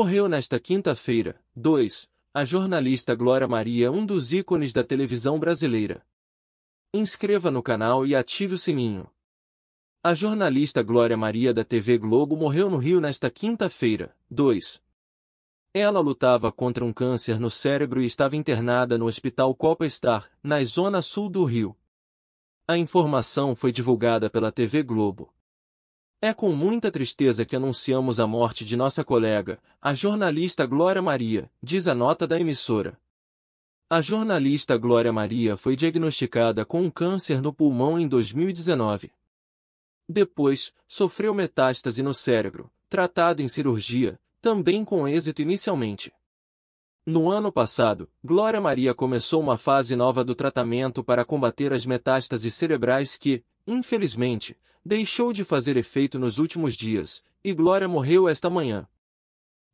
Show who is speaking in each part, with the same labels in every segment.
Speaker 1: Morreu nesta quinta-feira, 2, a jornalista Glória Maria, um dos ícones da televisão brasileira. Inscreva no canal e ative o sininho. A jornalista Glória Maria da TV Globo morreu no Rio nesta quinta-feira, 2. Ela lutava contra um câncer no cérebro e estava internada no Hospital Copa Star, na zona sul do Rio. A informação foi divulgada pela TV Globo. É com muita tristeza que anunciamos a morte de nossa colega, a jornalista Glória Maria, diz a nota da emissora. A jornalista Glória Maria foi diagnosticada com um câncer no pulmão em 2019. Depois, sofreu metástase no cérebro, tratado em cirurgia, também com êxito inicialmente. No ano passado, Glória Maria começou uma fase nova do tratamento para combater as metástases cerebrais que, infelizmente, deixou de fazer efeito nos últimos dias, e Glória morreu esta manhã.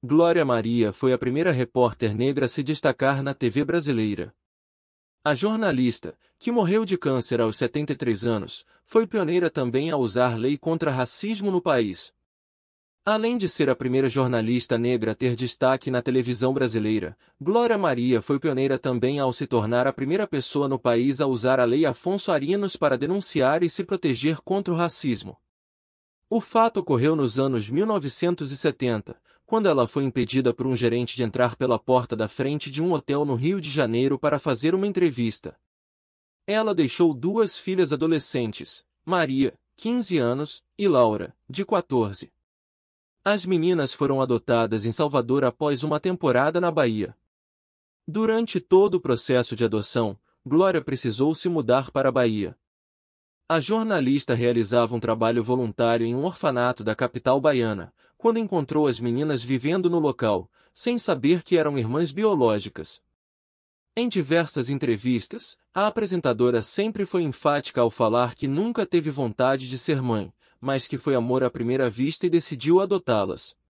Speaker 1: Glória Maria foi a primeira repórter negra a se destacar na TV brasileira. A jornalista, que morreu de câncer aos 73 anos, foi pioneira também a usar lei contra racismo no país, Além de ser a primeira jornalista negra a ter destaque na televisão brasileira, Glória Maria foi pioneira também ao se tornar a primeira pessoa no país a usar a Lei Afonso Arinos para denunciar e se proteger contra o racismo. O fato ocorreu nos anos 1970, quando ela foi impedida por um gerente de entrar pela porta da frente de um hotel no Rio de Janeiro para fazer uma entrevista. Ela deixou duas filhas adolescentes, Maria, 15 anos, e Laura, de 14. As meninas foram adotadas em Salvador após uma temporada na Bahia. Durante todo o processo de adoção, Glória precisou se mudar para a Bahia. A jornalista realizava um trabalho voluntário em um orfanato da capital baiana, quando encontrou as meninas vivendo no local, sem saber que eram irmãs biológicas. Em diversas entrevistas, a apresentadora sempre foi enfática ao falar que nunca teve vontade de ser mãe mas que foi amor à primeira vista e decidiu adotá-las.